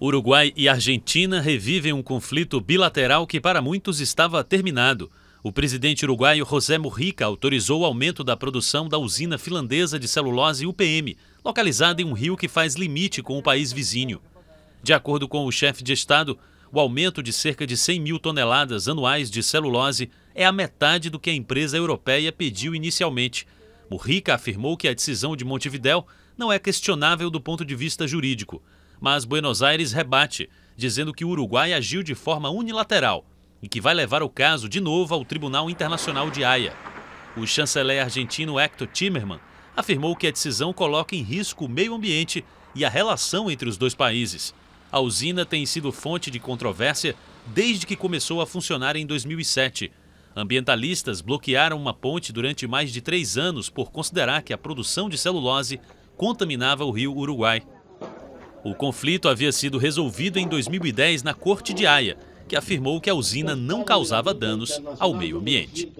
Uruguai e Argentina revivem um conflito bilateral que para muitos estava terminado. O presidente uruguaio José Mujica autorizou o aumento da produção da usina finlandesa de celulose UPM, localizada em um rio que faz limite com o país vizinho. De acordo com o chefe de Estado, o aumento de cerca de 100 mil toneladas anuais de celulose é a metade do que a empresa europeia pediu inicialmente. Mujica afirmou que a decisão de Montevidéu não é questionável do ponto de vista jurídico mas Buenos Aires rebate, dizendo que o Uruguai agiu de forma unilateral e que vai levar o caso de novo ao Tribunal Internacional de Haia. O chanceler argentino Hector Timerman afirmou que a decisão coloca em risco o meio ambiente e a relação entre os dois países. A usina tem sido fonte de controvérsia desde que começou a funcionar em 2007. Ambientalistas bloquearam uma ponte durante mais de três anos por considerar que a produção de celulose contaminava o rio Uruguai. O conflito havia sido resolvido em 2010 na Corte de Haia, que afirmou que a usina não causava danos ao meio ambiente.